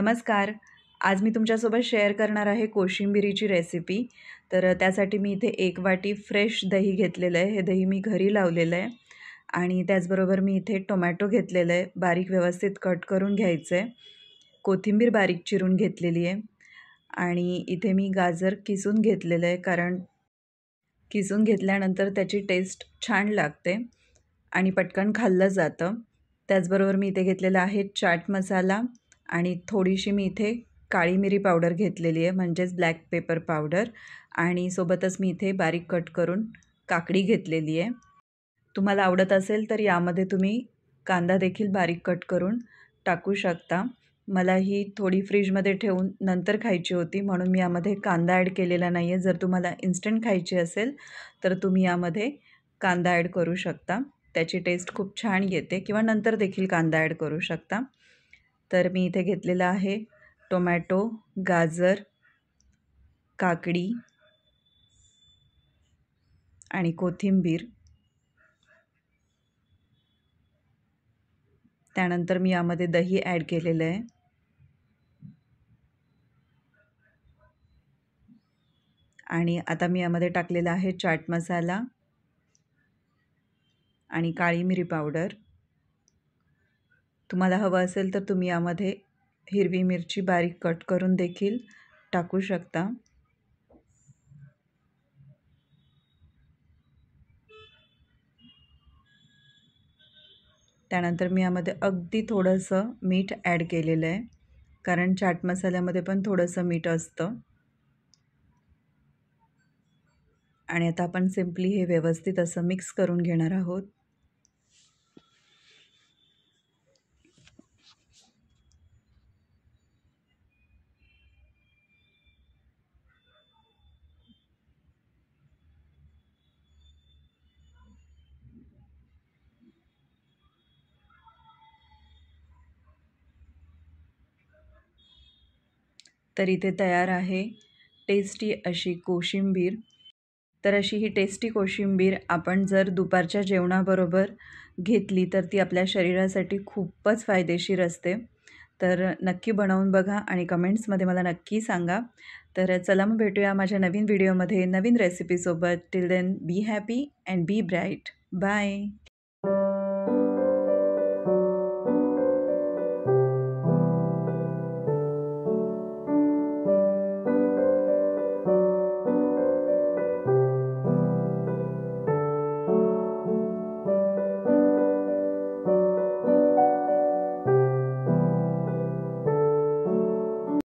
नमस्कार आज मी तुमच्यासोबत शेअर करणार आहे कोशिंबिरीची रेसिपी तर त्यासाठी मी इथे एक वाटी फ्रेश दही घेतलेलं आहे हे दही मी घरी लावलेलं आहे आणि त्याचबरोबर मी इथे टोमॅटो घेतलेलं आहे बारीक व्यवस्थित कट करून घ्यायचं आहे कोथिंबीर बारीक चिरून घेतलेली आहे आणि इथे मी गाजर किसून घेतलेलं आहे कारण किसून घेतल्यानंतर त्याची टेस्ट छान लागते आणि पटकन खाल्लं जातं त्याचबरोबर मी इथे घेतलेला आहे चाट मसाला आणि थोडीशी मी इथे काळी मिरी पावडर घेतलेली आहे म्हणजेच ब्लॅक पेपर पावडर आणि सोबतच मी इथे बारीक कट करून काकडी घेतलेली आहे तुम्हाला आवडत असेल तर यामध्ये तुम्ही कांदा देखील बारीक कट करून टाकू शकता मला ही थोडी फ्रीजमध्ये ठेवून नंतर खायची होती म्हणून मी यामध्ये कांदा ॲड केलेला नाही आहे जर तुम्हाला इन्स्टंट खायची असेल तर तुम्ही यामध्ये कांदा ॲड करू शकता त्याची टेस्ट खूप छान येते किंवा नंतर देखील कांदा ॲड करू शकता तर मी इथे घेतलेलं आहे टोमॅटो गाजर काकडी आणि कोथिंबीर त्यानंतर मी यामध्ये दही ॲड केलेलं आहे आणि आता मी यामध्ये टाकलेला आहे चाट मसाला आणि काळी मिरी पावडर तुम्हाला हवं असेल तर तुम्ही यामध्ये हिरवी मिरची बारीक कट करून देखील टाकू शकता त्यानंतर मी यामध्ये अगदी थोडंसं मीठ ॲड केलेलं आहे कारण चाट मसाल्यामध्ये पण थोडंसं मीठ असतं आणि आता आपण सिम्पली हे व्यवस्थित असं मिक्स करून घेणार आहोत तर इथे तयार आहे टेस्टी अशी कोशिंबीर तर अशी ही टेस्टी कोशिंबीर आपण जर दुपारच्या जेवणाबरोबर घेतली तर ती आपल्या शरीरासाठी खूपच फायदेशीर असते तर नक्की बनवून बघा आणि कमेंट्समध्ये मला नक्की सांगा तर चला मग भेटूया माझ्या नवीन व्हिडिओमध्ये नवीन रेसिपीसोबत till then be happy and be bright bye